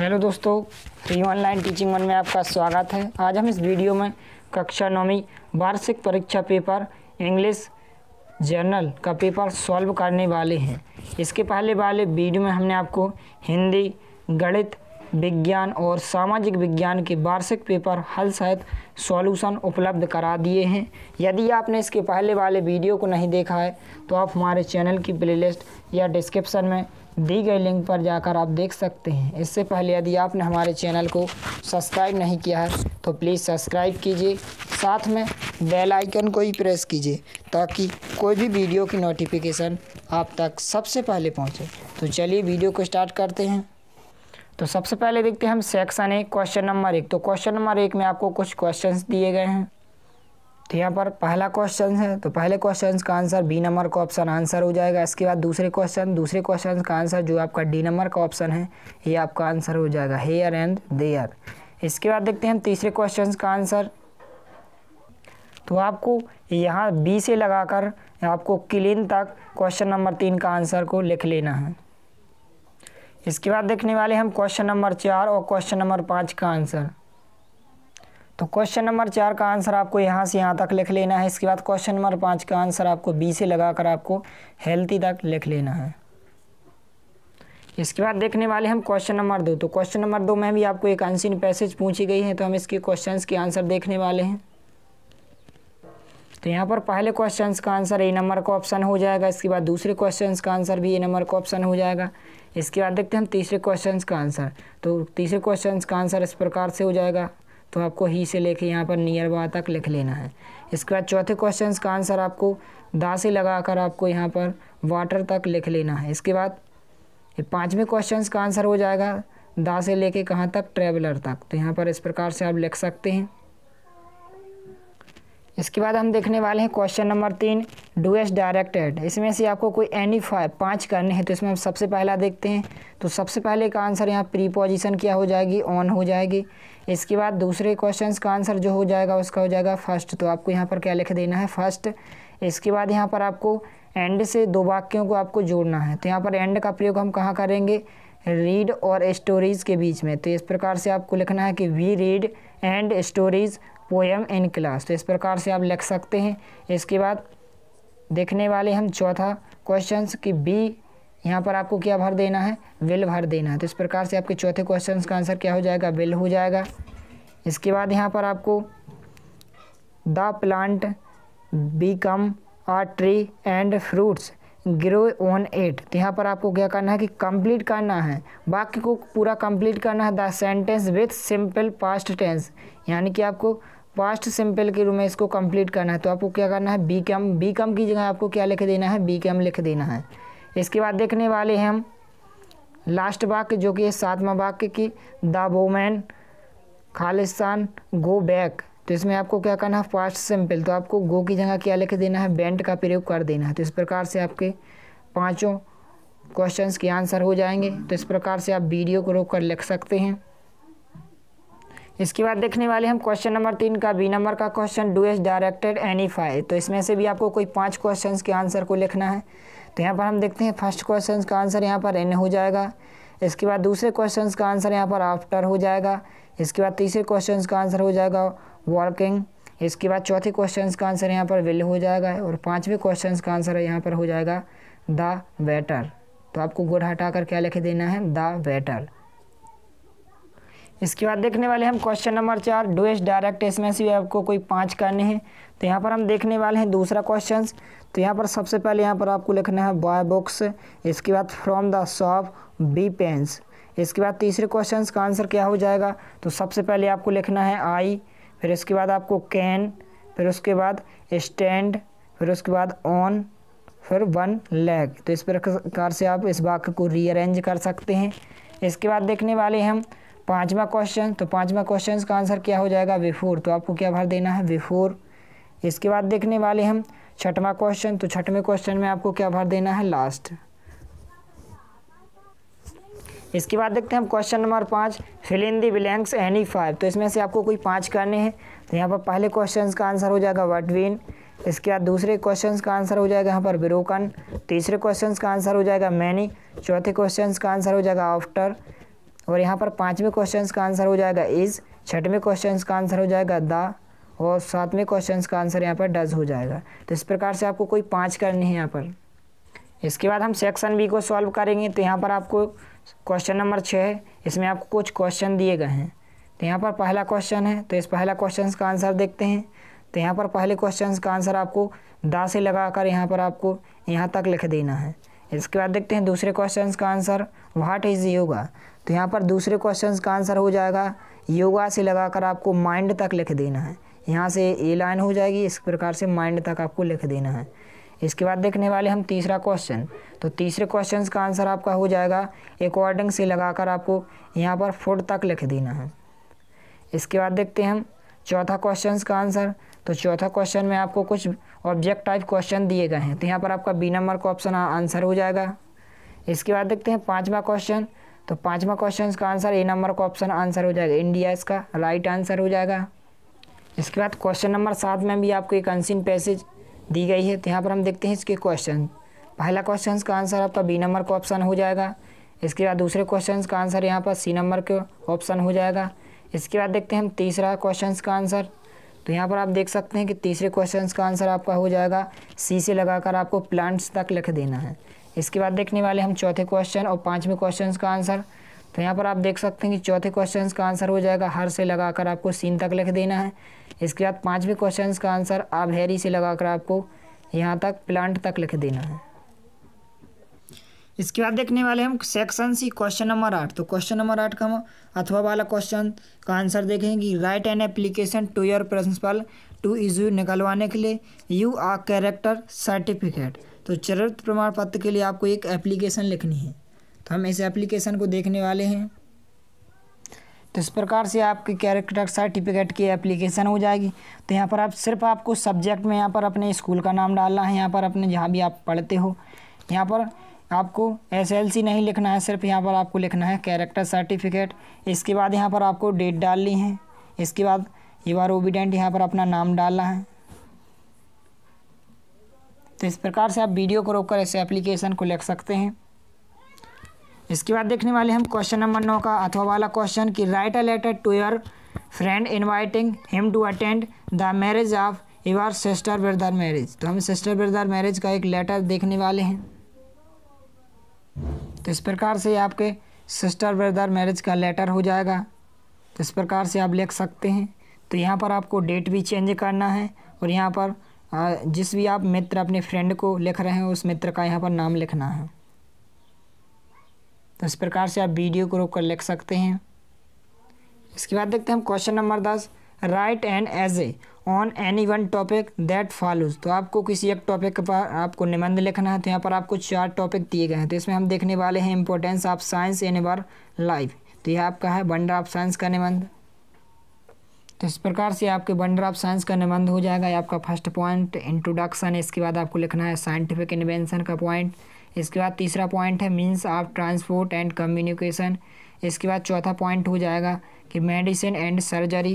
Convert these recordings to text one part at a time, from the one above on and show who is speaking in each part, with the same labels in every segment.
Speaker 1: hello दोस्तों free online teaching one में आपका स्वागत है आज हम इस वीडियो में कक्षा नौवीं वार्षिक परीक्षा पेपर इंग्लिश जर्नल का पेपर सॉल्व करने वाले हैं इसके पहले वाले वीडियो में हमने आपको हिंदी गणित विज्ञान और सामाजिक विज्ञान के वार्षिक पेपर हल सहित सॉल्यूशन उपलब्ध करा दिए हैं यदि आपने इसके पहले वाले वीडियो को नहीं देखा है तो आप हमारे चैनल की प्लेलिस्ट या डिस्क्रिप्शन में दी गई लिंक पर जाकर आप देख सकते हैं इससे पहले यदि आपने हमारे चैनल को सब्सक्राइब नहीं किया है तो प्लीज़ सब्सक्राइब कीजिए साथ में बेल आइकन को ही प्रेस कीजिए ताकि कोई भी वीडियो की नोटिफिकेशन आप तक सबसे पहले पहुंचे तो चलिए वीडियो को स्टार्ट करते हैं तो सबसे पहले देखते हैं हम सेक्शन एक क्वेश्चन नंबर एक तो क्वेश्चन नंबर एक में आपको कुछ क्वेश्चन दिए गए हैं तो यहाँ पर पहला क्वेश्चन है तो पहले क्वेश्चन का आंसर बी नंबर का ऑप्शन आंसर हो जाएगा इसके बाद दूसरे क्वेश्चन दूसरे क्वेश्चन का आंसर जो आपका डी नंबर का ऑप्शन है ये आपका आंसर हो जाएगा हेयर एंड देयर इसके बाद देखते हैं तीसरे क्वेश्चन का आंसर तो आपको यहाँ बी से लगाकर आपको क्लीन तक क्वेश्चन नंबर तीन का आंसर को लिख लेना है इसके बाद देखने वाले हम क्वेश्चन नंबर चार और क्वेश्चन नंबर पाँच का आंसर तो क्वेश्चन नंबर चार का आंसर आपको यहाँ से यहाँ तक लिख लेना है इसके बाद क्वेश्चन नंबर पाँच का आंसर आपको बी से लगाकर आपको हेल्थी तक लिख लेना है इसके बाद देखने वाले हम क्वेश्चन नंबर दो तो क्वेश्चन नंबर दो में भी आपको एक अनसिन पैसेज पूछी गई है तो हम इसके क्वेश्चन के आंसर देखने वाले हैं तो यहाँ पर पहले क्वेश्चन का आंसर ए नंबर का ऑप्शन हो जाएगा इसके बाद दूसरे क्वेश्चन का आंसर भी ए नंबर का ऑप्शन हो जाएगा इसके बाद देखते हैं हम तीसरे क्वेश्चन का आंसर तो तीसरे क्वेश्चन का आंसर इस प्रकार से हो जाएगा तो आपको ही से लेके यहाँ पर नियर बा तक लिख लेना है इसके बाद चौथे क्वेश्चन का आंसर आपको दा से लगा कर आपको यहाँ पर वाटर तक लिख लेना है इसके बाद पाँचवें क्वेश्चन का आंसर हो जाएगा दा से लेके कहाँ तक ट्रेवलर तक तो यहाँ पर इस प्रकार से आप लिख सकते हैं इसके बाद हम देखने वाले हैं क्वेश्चन नंबर तीन डूएस डायरेक्टेड इसमें से आपको कोई एनी फाइव पाँच करने हैं तो इसमें हम सबसे पहला देखते हैं तो सबसे पहले का आंसर यहाँ प्रीपोजिशन क्या हो जाएगी ऑन हो जाएगी इसके बाद दूसरे क्वेश्चन का आंसर जो हो जाएगा उसका हो जाएगा फर्स्ट तो आपको यहाँ पर क्या लिख देना है फर्स्ट इसके बाद यहाँ पर आपको एंड से दो वाक्यों को आपको जोड़ना है तो यहाँ पर एंड का प्रयोग हम कहाँ करेंगे रीड और स्टोरीज़ के बीच में तो इस प्रकार से आपको लिखना है कि we read and stories poem in class तो इस प्रकार से आप लिख सकते हैं इसके बाद देखने वाले हम चौथा क्वेश्चन कि बी यहाँ पर आपको क्या भर देना है विल भर देना है तो इस प्रकार से आपके चौथे क्वेश्चन का आंसर क्या हो जाएगा विल हो जाएगा इसके बाद यहाँ पर आपको the plant become a tree and fruits grow on it तो यहाँ पर आपको क्या करना है कि कंप्लीट करना है वाक्य को पूरा कंप्लीट करना है the sentence with simple past tense यानी कि आपको पास्ट सिंपल के रूप में इसको कंप्लीट करना है तो आपको क्या करना है बी कम बी कम की जगह आपको क्या लिख देना है बी कम लिख देना है इसके बाद देखने वाले हैं हम लास्ट वाक्य जो कि सातवां वाक्य की द वोमैन खालिस्तान गो बैक तो इसमें आपको क्या करना है फास्ट सिंपल तो आपको गो की जगह क्या लिख देना है बैंड का प्रयोग कर देना है तो इस प्रकार से आपके पाँचों क्वेश्चंस के आंसर हो जाएंगे तो इस प्रकार से आप वीडियो को रोक कर लिख सकते हैं इसके बाद देखने वाले हम क्वेश्चन नंबर तीन का बी नंबर का question do as directed any five तो इसमें से भी आपको कोई पाँच क्वेश्चन के आंसर को लिखना है तो यहाँ पर हम देखते हैं फर्स्ट क्वेश्चन का आंसर यहाँ पर एन हो जाएगा इसके बाद दूसरे क्वेश्चन का आंसर यहाँ पर आफ्टर हो जाएगा इसके बाद तीसरे क्वेश्चन का आंसर हो जाएगा वर्किंग इसके बाद चौथे क्वेश्चन का आंसर यहाँ पर विल हो जाएगा और पाँचवें क्वेश्चन का आंसर यहाँ पर हो जाएगा द वेटर तो आपको गुड़ हटा कर क्या लिख देना है द वेटर इसके बाद देखने वाले हम क्वेश्चन नंबर चार डुएस डायरेक्ट इसमें से आपको कोई पाँच करने हैं तो यहाँ पर हम देखने वाले हैं दूसरा क्वेश्चन तो यहाँ पर सबसे पहले यहाँ पर आपको लिखना है बॉय बुक्स इसके बाद from the shop B pens इसके बाद तीसरे क्वेश्चन का आंसर क्या हो जाएगा तो सबसे पहले आपको लिखना है आई फिर इसके बाद आपको कैन फिर उसके बाद स्टैंड फिर उसके बाद ऑन फिर वन लेग तो इस प्रकार से आप इस वाक्य को रीअरेंज कर सकते हैं इसके बाद देखने वाले हम पाँचवा क्वेश्चन तो पांचवा क्वेश्चन का आंसर क्या हो जाएगा बिफोर तो आपको क्या भर देना है बिफोर इसके बाद देखने वाले हम छठवा क्वेश्चन तो छठवें क्वेश्चन में आपको क्या भर देना है लास्ट इसके बाद देखते हैं हम क्वेश्चन नंबर पाँच fill in the blanks any five तो इसमें से आपको कोई पांच करने हैं तो यहाँ पर पहले क्वेश्चन का आंसर हो जाएगा वटवीन इसके बाद दूसरे क्वेश्चन का आंसर हो जाएगा यहाँ पर ब्रोकन तीसरे क्वेश्चन का आंसर हो जाएगा मैनी चौथे क्वेश्चन का आंसर हो जाएगा आफ्टर और यहाँ पर पाँचवें क्वेश्चन का आंसर हो जाएगा इज़ छठवें क्वेश्चन का आंसर हो जाएगा द और सातवें क्वेश्चन का आंसर यहाँ पर डज हो जाएगा तो इस प्रकार से आपको कोई पाँच करनी है यहाँ पर इसके बाद हम सेक्शन बी को सॉल्व करेंगे तो यहाँ पर आपको क्वेश्चन नंबर छः इसमें आपको कुछ क्वेश्चन दिए गए हैं तो यहाँ पर पहला क्वेश्चन है तो इस पहला क्वेश्चन का आंसर देखते हैं तो यहाँ पर पहले क्वेश्चन का आंसर आपको दा से लगा कर यहाँ पर आपको यहाँ तक लिख देना है इसके बाद देखते हैं दूसरे क्वेश्चन का आंसर वाट इज योगा तो यहाँ पर दूसरे क्वेश्चन का आंसर हो जाएगा योगा से लगाकर आपको माइंड तक लिख देना है यहाँ से ए लाइन हो जाएगी इस प्रकार से माइंड तक आपको लिख देना है इसके बाद देखने वाले हम तीसरा क्वेश्चन तो तीसरे क्वेश्चन का आंसर आपका हो जाएगा अकॉर्डिंग से लगाकर आपको यहाँ पर फुट तक लिख देना है इसके बाद देखते हैं हम चौथा क्वेश्चन का आंसर तो चौथा क्वेश्चन में आपको कुछ ऑब्जेक्ट टाइप क्वेश्चन दिए गए हैं तो यहाँ पर आपका बी नंबर का ऑप्शन आंसर हो जाएगा इसके बाद देखते हैं पाँचवा क्वेश्चन तो पांचवा क्वेश्चन का आंसर ए नंबर का ऑप्शन आंसर हो जाएगा इंडिया इसका राइट आंसर हो जाएगा इसके बाद क्वेश्चन नंबर सात में भी आपको एक अनसिन पैसेज दी गई है तो यहाँ पर हम देखते हैं इसके क्वेश्चन पहला क्वेश्चन का आंसर आपका बी नंबर का ऑप्शन हो जाएगा इसके बाद दूसरे क्वेश्चन का आंसर यहाँ पर सी नंबर के ऑप्शन हो जाएगा इसके बाद देखते हैं हम तीसरा क्वेश्चन का आंसर तो यहाँ पर आप देख सकते हैं कि तीसरे क्वेश्चन का आंसर आपका हो जाएगा सी से लगाकर आपको प्लांट्स तक लिख देना है इसके बाद देखने वाले हम चौथे क्वेश्चन और पाँचवें क्वेश्चन का आंसर तो यहाँ पर आप देख सकते हैं कि चौथे क्वेश्चन का आंसर हो जाएगा हर से लगाकर आपको सीन तक लिख देना है इसके बाद पाँचवें क्वेश्चन का आंसर आप हैरी से लगाकर आपको यहाँ तक प्लांट तक लिख देना है इसके बाद देखने वाले हम सेक्शन सी क्वेश्चन नंबर आठ तो क्वेश्चन नंबर आठ का हम अथवा वाला क्वेश्चन का आंसर देखेंगे write an application to your principal to इज निकलवाने के लिए यू आ कैरेक्टर सर्टिफिकेट तो चरित्र प्रमाण पत्र के लिए आपको एक एप्लीकेशन लिखनी है तो हम इस एप्लीकेशन को देखने वाले हैं तो इस प्रकार से आपके कैरेक्टर सर्टिफिकेट की एप्लीकेशन हो जाएगी तो यहाँ पर आप सिर्फ आपको सब्जेक्ट में यहाँ पर अपने स्कूल का नाम डालना है यहाँ पर अपने जहाँ भी आप पढ़ते हो यहाँ पर आपको एस एल सी नहीं लिखना है सिर्फ यहाँ पर आपको लिखना है कैरेक्टर सर्टिफिकेट इसके बाद यहाँ पर आपको डेट डालनी है इसके बाद ये बार ओबीडेंट यहाँ पर अपना नाम डालना है तो इस प्रकार से आप वीडियो को रोककर ऐसे एप्लीकेशन को लिख सकते हैं इसके बाद देखने वाले हम क्वेश्चन नंबर नौ का अथवा वाला क्वेश्चन कि write a letter to your friend inviting him to attend the marriage of your sister brother marriage तो हम सिस्टर ब्रदर मैरिज का एक लेटर देखने वाले हैं तो इस प्रकार से आपके सिस्टर ब्रदर मैरिज का लेटर हो जाएगा तो इस प्रकार से आप लिख सकते हैं तो यहाँ पर आपको डेट भी चेंज करना है और यहाँ पर हाँ, जिस भी आप मित्र अपने फ्रेंड को लिख रहे हैं उस मित्र का यहाँ पर नाम लिखना है तो इस प्रकार से आप वीडियो को रोक कर लिख सकते हैं इसके बाद देखते हैं क्वेश्चन नंबर दस write an essay on any one topic that follows तो आपको किसी एक टॉपिक पर आपको निबंध लिखना है तो यहाँ पर आपको चार टॉपिक दिए गए हैं तो इसमें हम देखने वाले हैं importance of science in our life तो यह आपका है वंडर ऑफ साइंस का निबंध तो इस प्रकार से आपके वंडर ऑफ साइंस का निबंध हो जाएगा आपका फर्स्ट पॉइंट इंट्रोडक्शन इसके बाद आपको लिखना है साइंटिफिक इन्वेंशन का पॉइंट इसके बाद तीसरा पॉइंट है means of transport and communication इसके बाद चौथा पॉइंट हो जाएगा कि मेडिसिन एंड सर्जरी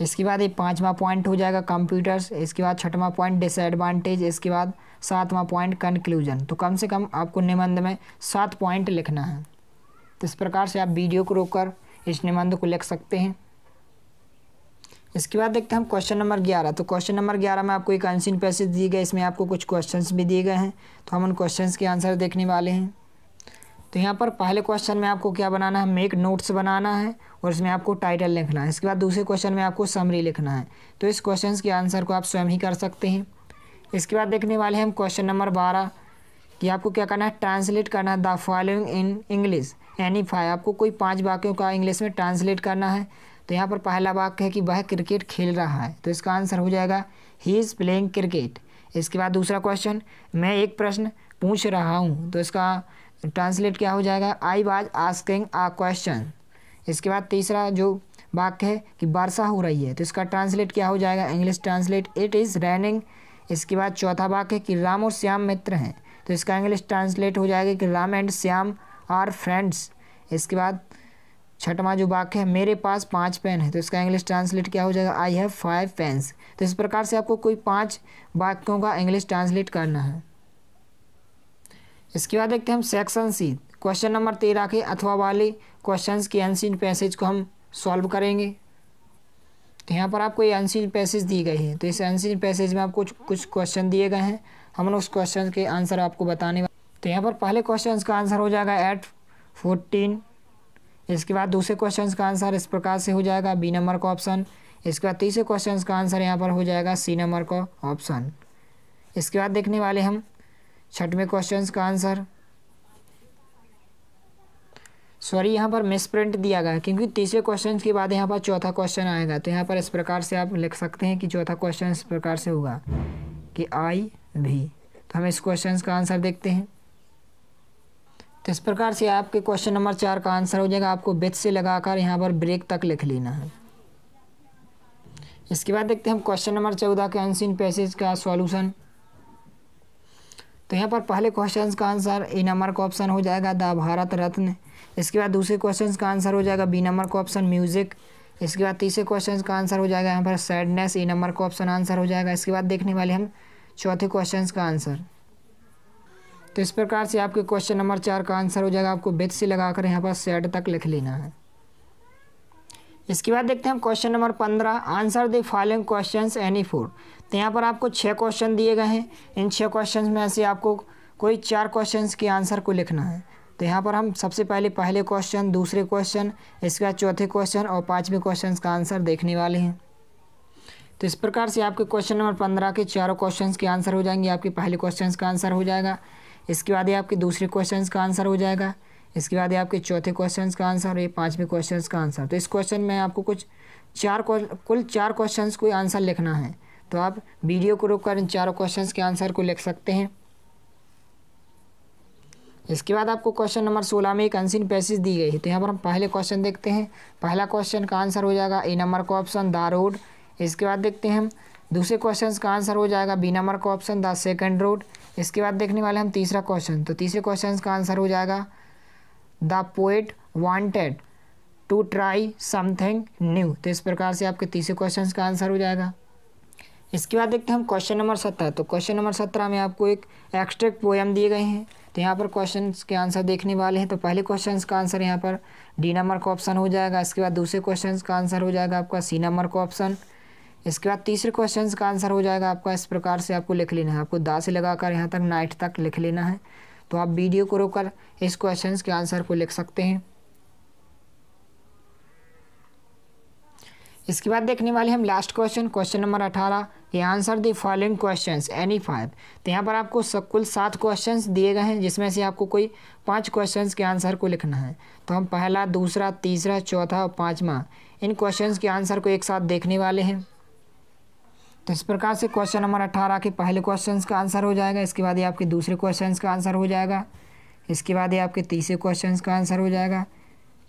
Speaker 1: इसके बाद ये पांचवा पॉइंट हो जाएगा कंप्यूटर्स इसके बाद छठवां पॉइंट डिसएडवांटेज इसके बाद सातवां पॉइंट कंक्लूजन तो कम से कम आपको निबंध में सात पॉइंट लिखना है तो इस प्रकार से आप वीडियो को रोककर निबंध को लिख सकते हैं इसके बाद देखते हैं हम क्वेश्चन नंबर ग्यारह तो क्वेश्चन नंबर ग्यारह में आपको एक अनसिन पैसेज दिए गए इसमें आपको कुछ क्वेश्चंस भी दिए गए हैं तो हम उन क्वेश्चंस के आंसर देखने वाले हैं तो यहाँ पर पहले क्वेश्चन में आपको क्या बनाना है मेक नोट्स बनाना है और इसमें आपको टाइटल लिखना है इसके बाद दूसरे क्वेश्चन में आपको समरी लिखना है तो इस क्वेश्चन के आंसर को आप स्वयं ही कर सकते हैं इसके बाद देखने वाले हैं हम क्वेश्चन नंबर बारह कि आपको क्या करना है ट्रांसलेट करना है the following in English any five आपको कोई पांच वाक्यों का इंग्लिश में ट्रांसलेट करना है तो यहाँ पर पहला वाक्य है कि वह क्रिकेट खेल रहा है तो इसका आंसर हो जाएगा ही इज़ प्लेइंग क्रिकेट इसके बाद दूसरा क्वेश्चन मैं एक प्रश्न पूछ रहा हूँ तो इसका ट्रांसलेट क्या हो जाएगा I was asking a question इसके बाद तीसरा जो वाक्य है कि वर्षा हो रही है तो इसका ट्रांसलेट क्या हो जाएगा English translate it is raining इसके बाद चौथा वाक्य है कि राम और श्याम मित्र हैं तो इसका इंग्लिश ट्रांसलेट हो जाएगा कि Ram and Shyam are friends इसके बाद छठवा जो वाक्य है मेरे पास पांच पेन है तो इसका इंग्लिश ट्रांसलेट क्या हो जाएगा आई हैव फाइव पेन्स तो इस प्रकार से आपको कोई पांच वाक्यों का इंग्लिश ट्रांसलेट करना है इसके बाद देखते हैं हम सेक्शन सी क्वेश्चन नंबर तेरह के अथवा वाले क्वेश्चंस के अनसीन पैसेज को हम सॉल्व करेंगे तो यहाँ पर आपको ये अनसीन पैसेज दी गई है तो इस अनसीन पैसेज में आपको कुछ क्वेश्चन दिए गए हैं हम लोग उस क्वेश्चन के आंसर आपको बताने तो यहाँ पर पहले क्वेश्चन का आंसर हो जाएगा एट फोर्टीन इसके बाद दूसरे क्वेश्चन का आंसर इस प्रकार से हो जाएगा बी नंबर का ऑप्शन इसके बाद तीसरे क्वेश्चन का आंसर यहाँ पर हो जाएगा सी नंबर का ऑप्शन इसके बाद देखने वाले हम छठवें क्वेश्चन का आंसर सॉरी यहाँ पर मिस प्रिंट दिया गया क्योंकि तीसरे क्वेश्चन के बाद यहाँ पर चौथा क्वेश्चन आएगा तो यहाँ पर इस प्रकार से आप लिख सकते हैं कि चौथा क्वेश्चन इस प्रकार से होगा कि आई भी तो हम इस क्वेश्चन का आंसर देखते हैं तो इस प्रकार से आपके क्वेश्चन नंबर चार का आंसर हो जाएगा आपको बेच से लगाकर यहाँ पर ब्रेक तक लिख लेना है इसके बाद देखते हैं हम क्वेश्चन नंबर चौदह के अनसिन पैसेज का सॉल्यूशन तो यहाँ पर पहले क्वेश्चंस का आंसर ए नंबर का ऑप्शन हो जाएगा द भारत रत्न इसके बाद दूसरे क्वेश्चंस का आंसर हो जाएगा बी नंबर का ऑप्शन म्यूज़िक इसके बाद तीसरे क्वेश्चंस का आंसर हो जाएगा यहाँ पर सैडनेस ए नंबर का ऑप्शन आंसर हो जाएगा इसके बाद देखने वाले हम चौथे क्वेश्चन का आंसर तो इस प्रकार से आपके क्वेश्चन नंबर चार का आंसर हो जाएगा आपको बेथ से लगा कर यहाँ पर सेट तक लिख लेना है इसके बाद देखते हैं क्वेश्चन नंबर पंद्रह answer the following questions any four तो यहाँ पर आपको छः क्वेश्चन दिए गए हैं इन छः क्वेश्चन में से आपको कोई चार क्वेश्चन के आंसर को लिखना है तो यहाँ पर हम सबसे पहले पहले क्वेश्चन दूसरे क्वेश्चन इसके बाद चौथे क्वेश्चन और पाँचवें क्वेश्चन का आंसर देखने वाले हैं तो इस प्रकार से आपके क्वेश्चन नंबर पंद्रह के चारों क्वेश्चन के आंसर हो जाएंगे आपके पहले क्वेश्चन का आंसर हो जाएगा इसके बाद ये आपके दूसरे क्वेश्चन का आंसर हो जाएगा इसके बाद ये आपके चौथे क्वेश्चन का आंसर और ये पाँचवें क्वेश्चन का आंसर तो इस क्वेश्चन में आपको कुछ चार कुल चार क्वेश्चन को आंसर लिखना है तो आप वीडियो को रोक कर इन चारों क्वेश्चन के आंसर को लिख सकते हैं इसके बाद आपको क्वेश्चन नंबर सोलह में एक अनसिन पैसेज दी गई है तो यहाँ पर हम पहले क्वेश्चन देखते हैं पहला क्वेश्चन का आंसर हो जाएगा ए नंबर का ऑप्शन द रोड इसके बाद देखते हैं हम दूसरे क्वेश्चन का आंसर हो जाएगा बी नंबर का ऑप्शन द सेकेंड रोड इसके बाद देखने वाले हम तीसरा क्वेश्चन तो तीसरे क्वेश्चन का आंसर हो जाएगा the poet wanted to try something new तो इस प्रकार से आपके तीसरे क्वेश्चन का आंसर हो जाएगा इसके बाद देखते हैं हम क्वेश्चन नंबर सत्रह तो क्वेश्चन नंबर सत्रह में आपको एक एक्स्ट्रैक्ट पोएम दिए गए हैं तो यहाँ पर क्वेश्चन के आंसर देखने वाले हैं तो पहले क्वेश्चन का आंसर यहाँ पर डी नंबर का ऑप्शन हो जाएगा इसके बाद दूसरे क्वेश्चन का आंसर हो जाएगा आपका सी नंबर का ऑप्शन इसके बाद तीसरे क्वेश्चन का आंसर हो जाएगा आपका इस प्रकार से आपको लिख लेना है आपको दा से लगाकर यहाँ तक नाइट तक लिख लेना है तो आप वीडियो को रोककर इस क्वेश्चन के आंसर को लिख सकते हैं इसके बाद देखने वाले हम लास्ट क्वेश्चन क्वेश्चन नंबर अठारह ये answer the following question any five तो यहाँ पर आपको कुल सात क्वेश्चन दिए गए हैं जिसमें से आपको कोई पाँच क्वेश्चन के आंसर को लिखना है तो हम पहला दूसरा तीसरा चौथा और पाँचवा इन क्वेश्चन के आंसर को एक साथ देखने वाले हैं तो इस प्रकार से क्वेश्चन नंबर अट्ठारह के पहले क्वेश्चन का आंसर हो जाएगा इसके बाद ये आपके दूसरे क्वेश्चन का आंसर हो जाएगा इसके बाद ये आपके तीसरे क्वेश्चन का आंसर हो जाएगा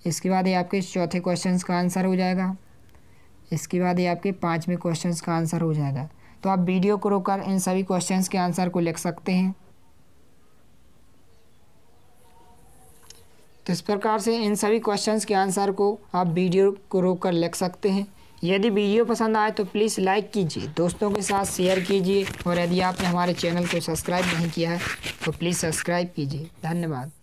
Speaker 1: इसके बाद ये आपके चौथे क्वेश्चन का आंसर हो जाएगा इसके बाद ये आपके पाँचवें क्वेश्चन का आंसर हो जाएगा तो आप वीडियो को रोककर इन सभी क्वेश्चन के आंसर को लिख सकते हैं तो इस प्रकार से इन सभी क्वेश्चन के आंसर को आप वीडियो को रोककर लिख सकते हैं यदि वीडियो पसंद आए तो प्लीज़ लाइक कीजिए दोस्तों के साथ शेयर कीजिए और यदि आपने हमारे चैनल को सब्सक्राइब नहीं किया है तो प्लीज़ सब्सक्राइब कीजिए धन्यवाद